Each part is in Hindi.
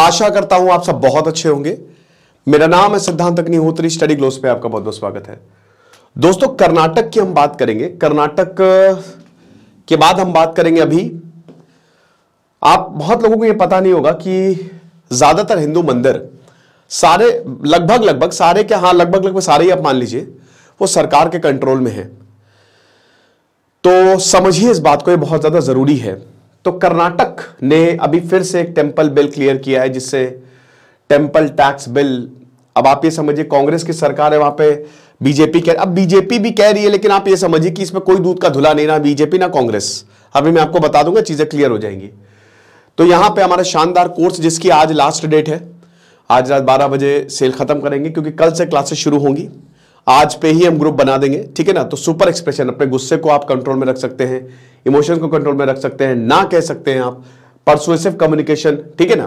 आशा करता हूं आप सब बहुत अच्छे होंगे मेरा नाम है सिद्धांत अग्निहोत्री स्टडी ग्लोस पे आपका बहुत बहुत स्वागत है दोस्तों कर्नाटक की हम बात करेंगे कर्नाटक के बाद हम बात करेंगे अभी आप बहुत लोगों को यह पता नहीं होगा कि ज्यादातर हिंदू मंदिर सारे लगभग लगभग सारे के हाँ लगभग लगभग सारे ही आप मान लीजिए वो सरकार के कंट्रोल में है तो समझिए इस बात को ये बहुत ज्यादा जरूरी है तो कर्नाटक ने अभी फिर से एक टेम्पल बिल क्लियर किया है जिससे टेम्पल टैक्स बिल अब आप ये समझिए कांग्रेस की सरकार है वहां पे बीजेपी कह अब बीजेपी भी कह रही है लेकिन आप ये समझिए कि इसमें कोई दूध का धुला नहीं ना बीजेपी ना कांग्रेस अभी मैं आपको बता दूंगा चीजें क्लियर हो जाएंगी तो यहां पे हमारा शानदार कोर्स जिसकी आज लास्ट डेट है आज रात बारह बजे सेल खत्म करेंगे क्योंकि कल से क्लासेस शुरू होंगी आज पे ही हम ग्रुप बना देंगे ठीक है ना तो सुपर एक्सप्रेशन अपने गुस्से को आप कंट्रोल में रख सकते हैं इमोशन को कंट्रोल में रख सकते हैं ना कह सकते हैं आप परसुएसिव कम्युनिकेशन ठीक है ना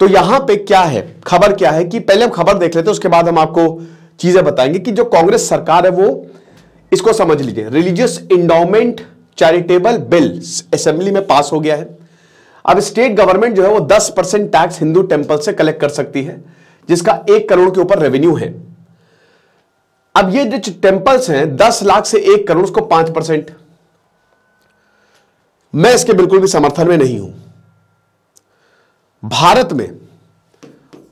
तो यहां पे क्या है खबर क्या है कि पहले हम खबर देख लेते हैं उसके बाद हम आपको चीजें बताएंगे कि जो कांग्रेस सरकार है वो इसको समझ लीजिए religious endowment charitable bill assembly में पास हो गया है अब स्टेट गवर्नमेंट जो है वो 10 परसेंट टैक्स हिंदू टेम्पल से कलेक्ट कर सकती है जिसका एक करोड़ के ऊपर रेवेन्यू है अब ये जो टेम्पल्स हैं दस लाख से एक करोड़ उसको पांच परसेंट मैं इसके बिल्कुल भी समर्थन में नहीं हूं भारत में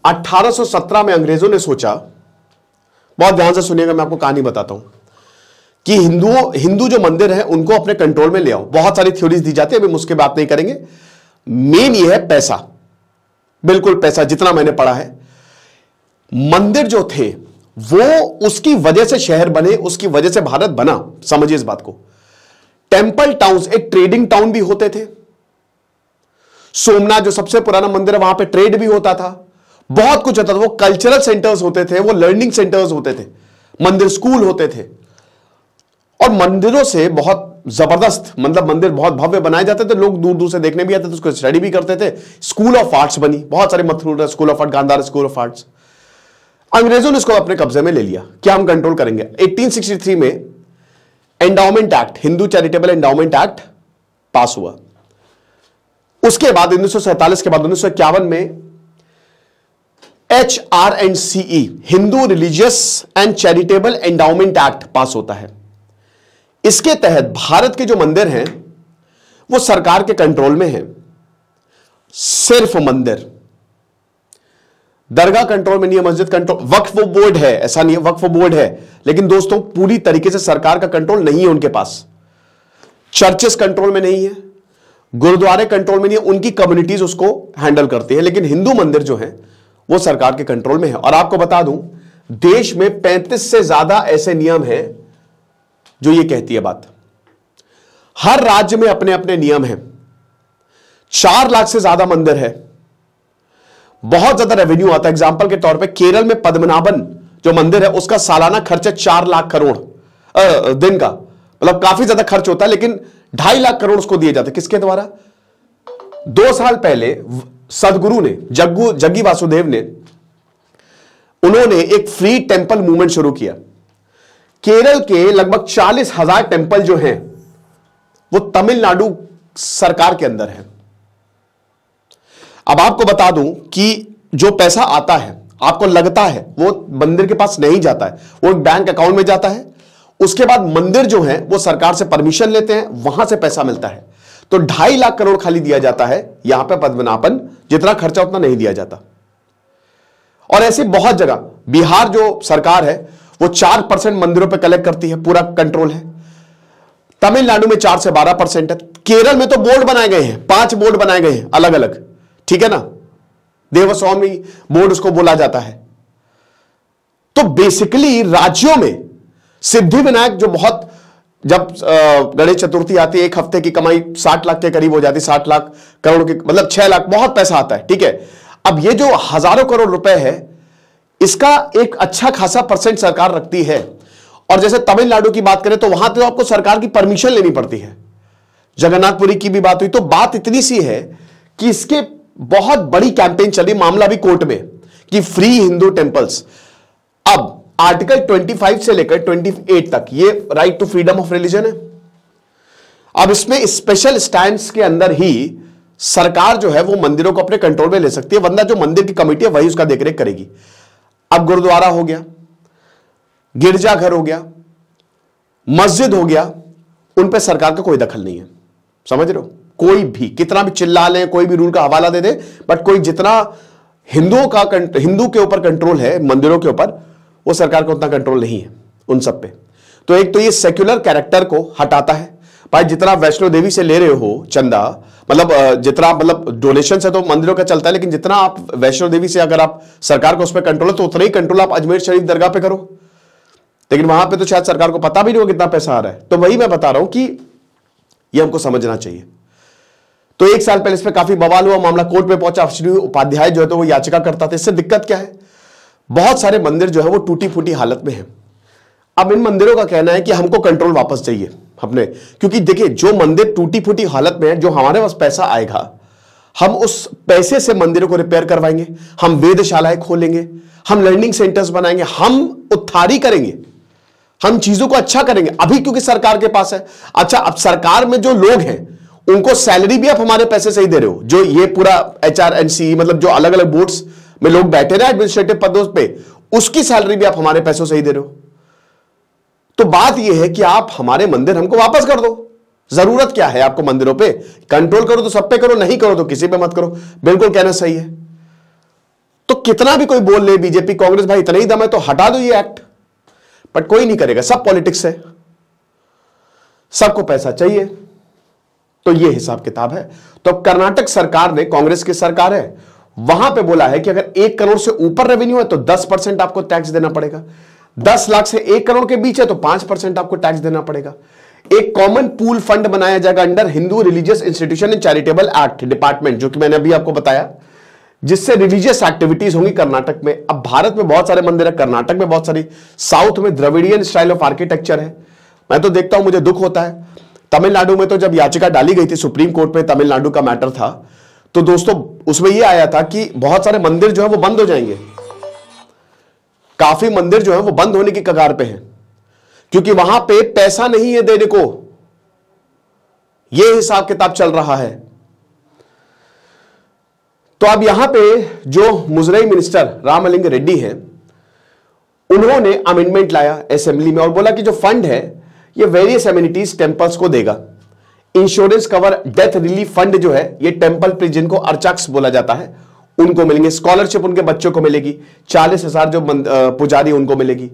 1817 में अंग्रेजों ने सोचा बहुत ध्यान से सुनिएगा मैं आपको कहानी बताता हूं कि हिंदुओं हिंदू जो मंदिर है उनको अपने कंट्रोल में ले आओ बहुत सारी थ्योरीज दी जाती है अभी मुझके बात नहीं करेंगे मेन ये है पैसा बिल्कुल पैसा जितना मैंने पढ़ा है मंदिर जो थे वो उसकी वजह से शहर बने उसकी वजह से भारत बना समझिए इस बात को टेंपल टाउन एक ट्रेडिंग टाउन भी होते थे सोमनाथ जो सबसे पुराना मंदिर है वहां पे ट्रेड भी होता था बहुत कुछ होता था वो कल्चरल सेंटर्स होते थे वो लर्निंग सेंटर्स होते थे मंदिर स्कूल होते थे और मंदिरों से बहुत जबरदस्त मतलब मंदिर बहुत भव्य बनाए जाते थे लोग दूर दूर से देखने भी आते थे उसको स्टडी भी करते थे स्कूल ऑफ आर्ट्स बनी बहुत सारे Mathura school of art Gandhara school of arts अंग्रेजों ने इसको अपने कब्जे में ले लिया क्या हम कंट्रोल करेंगे 1863 में endowment act Hindu charitable endowment act pass हुआ उसके बाद उन्नीस के बाद उन्नीस में H R and CE Hindu religious and charitable endowment act pass होता है इसके तहत भारत के जो मंदिर हैं वो सरकार के कंट्रोल में हैं सिर्फ मंदिर दरगाह कंट्रोल में नहीं है मस्जिद कंट्रोल वक्फ बोर्ड है ऐसा नहीं है वक्फ बोर्ड है लेकिन दोस्तों पूरी तरीके से सरकार का कंट्रोल नहीं है उनके पास चर्चेस कंट्रोल में नहीं है गुरुद्वारे कंट्रोल में नहीं है उनकी कम्युनिटीज उसको हैंडल करती है लेकिन हिंदू मंदिर जो है वो सरकार के कंट्रोल में है और आपको बता दूं देश में पैंतीस से ज्यादा ऐसे नियम हैं जो ये कहती है बात हर राज्य में अपने अपने नियम हैं चार लाख से ज्यादा मंदिर है बहुत ज्यादा रेवेन्यू आता है एग्जाम्पल के तौर पर केरल में पद्मनाभन जो मंदिर है उसका सालाना खर्च है चार लाख करोड़ आ, दिन का मतलब काफी ज्यादा खर्च होता है लेकिन ढाई लाख करोड़ उसको दिए जाते किसके द्वारा दो साल पहले सदगुरु ने जग्गू जग्गी वासुदेव ने उन्होंने एक फ्री टेम्पल मूवमेंट शुरू किया केरल के लगभग चालीस हजार टेम्पल जो हैं वो तमिलनाडु सरकार के अंदर है अब आपको बता दूं कि जो पैसा आता है आपको लगता है वो मंदिर के पास नहीं जाता है वो बैंक अकाउंट में जाता है उसके बाद मंदिर जो है वो सरकार से परमिशन लेते हैं वहां से पैसा मिलता है तो ढाई लाख करोड़ खाली दिया जाता है यहां पे पद्मनापन जितना खर्चा उतना नहीं दिया जाता और ऐसी बहुत जगह बिहार जो सरकार है वो चार परसेंट मंदिरों पे कलेक्ट करती है पूरा कंट्रोल है तमिलनाडु में चार से बारह परसेंट है केरल में तो बोर्ड बनाए गए हैं पांच बोर्ड बनाए गए हैं अलग अलग ठीक है ना देवस्वामी बोर्ड उसको बोला जाता है तो बेसिकली राज्यों में सिद्धि विनायक जो बहुत जब गणेश चतुर्थी आती है एक हफ्ते की कमाई साठ लाख के करीब हो जाती साठ लाख करोड़ की मतलब छह लाख बहुत पैसा आता है ठीक है अब ये जो हजारों करोड़ रुपए है इसका एक अच्छा खासा परसेंट सरकार रखती है और जैसे तमिलनाडु की बात करें तो वहां तो आपको सरकार की परमिशन लेनी पड़ती है जगन्नाथपुरी की भी बात हुई तो बात इतनी सी है कि इसके बहुत बड़ी कैंपेन चली मामला भी कोर्ट में कि फ्री हिंदू टेम्पल्स अब आर्टिकल 25 से लेकर 28 तक ये right to freedom of religion है अब इसमें स्पेशल स्टैंड के अंदर ही सरकार जो है वो मंदिरों को अपने कंट्रोल में ले सकती है वंदा जो मंदिर की कमेटी है वही उसका देखरेख करेगी अब गुरुद्वारा हो गया गिरजाघर हो गया मस्जिद हो गया उन पर सरकार का कोई दखल नहीं है समझ रहे हो कोई भी कितना भी चिल्ला लें कोई भी रूल का हवाला दे दे बट कोई जितना हिंदुओं का हिंदू के ऊपर कंट्रोल है मंदिरों के ऊपर वो सरकार का उतना कंट्रोल नहीं है उन सब पे तो एक तो ये सेक्युलर कैरेक्टर को हटाता है भाई जितना वैष्णो देवी से ले रहे हो चंदा मतलब जितना मतलब डोनेशन है तो मंदिरों का चलता है लेकिन जितना आप वैष्णो देवी से अगर आप सरकार को उस पर कंट्रोल है तो उतना ही कंट्रोल आप अजमेर शरीफ दरगाह पे करो लेकिन वहां पे तो शायद सरकार को पता भी नहीं हो कितना पैसा आ रहा है तो वही मैं बता रहा हूं कि ये हमको समझना चाहिए तो एक साल पहले इस पर काफी बवाल हुआ मामला कोर्ट में पहुंचा श्री उपाध्याय जो है तो वो याचिका करता था इससे दिक्कत क्या है बहुत सारे मंदिर जो है वो टूटी फूटी हालत में है अब इन मंदिरों का कहना है कि हमको कंट्रोल वापस चाहिए अपने क्योंकि देखिए जो मंदिर टूटी फूटी हालत में है जो हमारे पास पैसा आएगा हम उस पैसे से मंदिरों को रिपेयर करवाएंगे हम वेदशालाएं खोलेंगे हम लर्निंग सेंटर्स बनाएंगे हम उत्थारी करेंगे हम चीजों को अच्छा करेंगे अभी क्योंकि सरकार के पास है अच्छा अब सरकार में जो लोग हैं उनको सैलरी भी आप हमारे पैसे से ही दे रहे हो जो ये पूरा एच आर एंड सी मतलब जो अलग अलग बोर्ड्स में लोग बैठे रहे एडमिनिस्ट्रेटिव पदों पे उसकी सैलरी भी आप हमारे पैसों से ही दे रहे हो तो बात यह है कि आप हमारे मंदिर हमको वापस कर दो जरूरत क्या है आपको मंदिरों पे कंट्रोल करो तो सब पे करो नहीं करो तो किसी पे मत करो बिल्कुल कहना सही है तो कितना भी कोई बोल ले बीजेपी कांग्रेस भाई इतना ही दम है तो हटा दो ये एक्ट बट कोई नहीं करेगा सब पॉलिटिक्स है सबको पैसा चाहिए तो ये हिसाब किताब है तो कर्नाटक सरकार ने कांग्रेस की सरकार है वहां पे बोला है कि अगर एक करोड़ से ऊपर रेवेन्यू है तो दस परसेंट आपको टैक्स देना पड़ेगा दस लाख से एक करोड़ के बीच है तो पांच परसेंट आपको टैक्स देना पड़ेगा एक कॉमन पूल फंड बनाया जाएगा under Hindu religious institution and charitable act department जो कि मैंने अभी आपको बताया जिससे रिलीजियस एक्टिविटीज होंगी कर्नाटक में अब भारत में बहुत सारे मंदिर है कर्नाटक में बहुत सारी साउथ में द्रविडियन स्टाइल ऑफ आर्किटेक्चर है मैं तो देखता हूं मुझे दुख होता है तमिलनाडु में तो जब याचिका डाली गई थी सुप्रीम कोर्ट में तमिलनाडु का मैटर था तो दोस्तों उसमें यह आया था कि बहुत सारे मंदिर जो है वो बंद हो जाएंगे काफी मंदिर जो है वो बंद होने की कगार पे हैं क्योंकि वहां पे पैसा नहीं है देने को यह हिसाब किताब चल रहा है तो अब यहां पे जो मुजरई मिनिस्टर रामलिंग रेड्डी हैं उन्होंने अमेंडमेंट लाया असेंबली में और बोला कि जो फंड है ये वेरियस एम्यूनिटीज टेम्पल्स को देगा insurance cover death relief fund जो है ये टेम्पल प्रिजन को अर्चक्स बोला जाता है उनको मिलेंगे स्कॉलरशिप उनके बच्चों को मिलेगी चालीस हजार जो पुजारी उनको मिलेगी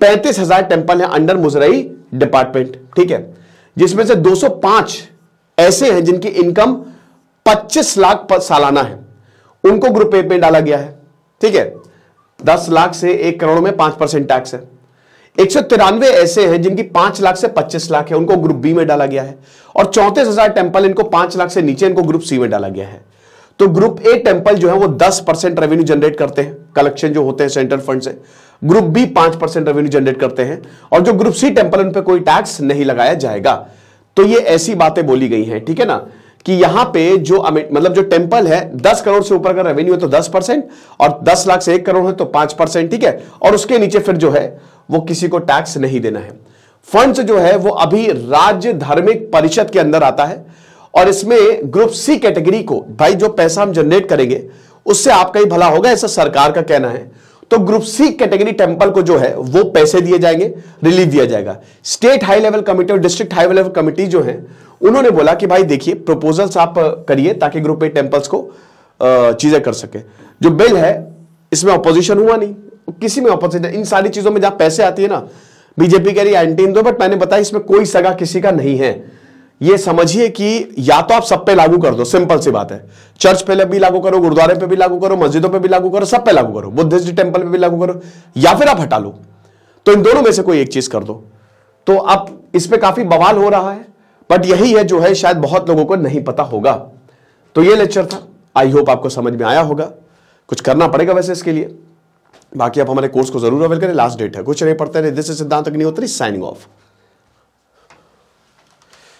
पैंतीस हजार टेम्पल है अंडर मुजरई डिपार्टमेंट ठीक है जिसमें से 205 ऐसे हैं जिनकी इनकम 25 लाख पर सालाना है उनको ग्रुप ए में डाला गया है ठीक है 10 लाख से एक करोड़ में पांच परसेंट टैक्स है एक सौ तिरानवे ऐसे हैं जिनकी पांच लाख से पच्चीस लाख है उनको ग्रुप बी में डाला गया है और चौंतीस हजार टेम्पल इनको पांच लाख से नीचे इनको ग्रुप सी में डाला गया है तो ग्रुप ए टेम्पल जो है वो दस परसेंट रेवेन्यू जनरेट करते हैं कलेक्शन जो होते हैं सेंट्रल फंड से ग्रुप बी पांच परसेंट रेवेन्यू जनरेट करते हैं और जो ग्रुप सी टेम्पल उन पर कोई टैक्स नहीं लगाया जाएगा तो ये ऐसी बातें बोली गई हैं ठीक है ना कि यहां पे जो मतलब जो टेम्पल है दस करोड़ से ऊपर का रेवेन्यू है तो दस परसेंट और दस लाख से एक करोड़ है तो पांच परसेंट ठीक है और उसके नीचे फिर जो है वो किसी को टैक्स नहीं देना है फंड्स जो है वो अभी राज्य धार्मिक परिषद के अंदर आता है और इसमें ग्रुप सी कैटेगरी को भाई जो पैसा हम जनरेट करेंगे उससे आपका ही भला होगा ऐसा सरकार का कहना है तो ग्रुप सी कैटेगरी टेम्पल को जो है वो पैसे दिए जाएंगे रिलीफ दिया जाएगा स्टेट हाई लेवल कमेटी और डिस्ट्रिक्ट हाई लेवल कमेटी जो है उन्होंने बोला कि भाई देखिए प्रपोजल्स आप करिए ताकि ग्रुप ए टेम्पल्स को चीजें कर सके जो बिल है इसमें अपोजिशन हुआ नहीं किसी में अपोजिशन इन सारी चीजों में जहां पैसे आती है ना बीजेपी कह रही एंटी दो बट मैंने बताया इसमें कोई सगा किसी का नहीं है ये समझिए कि या तो आप सब पे लागू कर दो सिंपल सी बात है चर्च पे भी लागू करो गुरुद्वारे पे भी लागू करो मस्जिदों पे भी लागू करो सब पे लागू करो बुद्धिस्ट टेम्पल पे भी लागू करो या फिर आप हटा लो तो इन दोनों में से कोई एक चीज कर दो तो अब इस पे काफी बवाल हो रहा है बट यही है जो है शायद बहुत लोगों को नहीं पता होगा तो ये लेक्चर था आई होप आपको समझ में आया होगा कुछ करना पड़ेगा वैसे इसके लिए बाकी आप हमारे कोर्स को जरूर अवेल करें लास्ट डेट है कुछ नहीं पढ़ते रहे दिस इज सिद्धांत अग्निहोत्री साइनिंग ऑफ